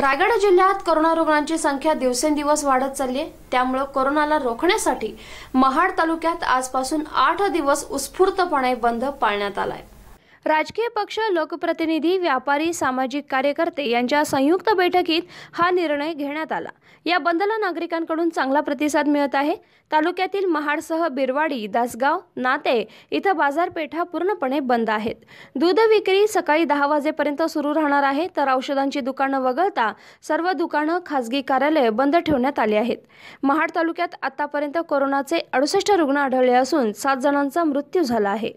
रायगड जिल्ह्यात कोरोना रुग्णांची संख्या दिवसेंदिवस वाढत चालली आहे त्यामुळे कोरोनाला रोखण्यासाठी महाड तालुक्यात आजपासून आठ दिवस उत्स्फूर्तपणे बंद पाळण्यात आहे राजकीय पक्ष लोकप्रतिनिधी व्यापारी सामाजिक कार्यकर्ते यांच्या संयुक्त बैठकीत हा निर्णय घेण्यात आला या बंदला नागरिकांकडून चांगला प्रतिसाद मिळत आहे तालुक्यातील महाडसह बिरवाडी दासगाव नाते इथं बाजारपेठा पूर्णपणे बंद आहेत दूध विक्री सकाळी दहा वाजेपर्यंत सुरू राहणार आहे तर औषधांची दुकानं वगळता सर्व दुकानं खासगी कार्यालय बंद ठेवण्यात आली आहेत महाड तालुक्यात आतापर्यंत कोरोनाचे अडुसष्ट रुग्ण आढळले असून सात जणांचा मृत्यू झाला आहे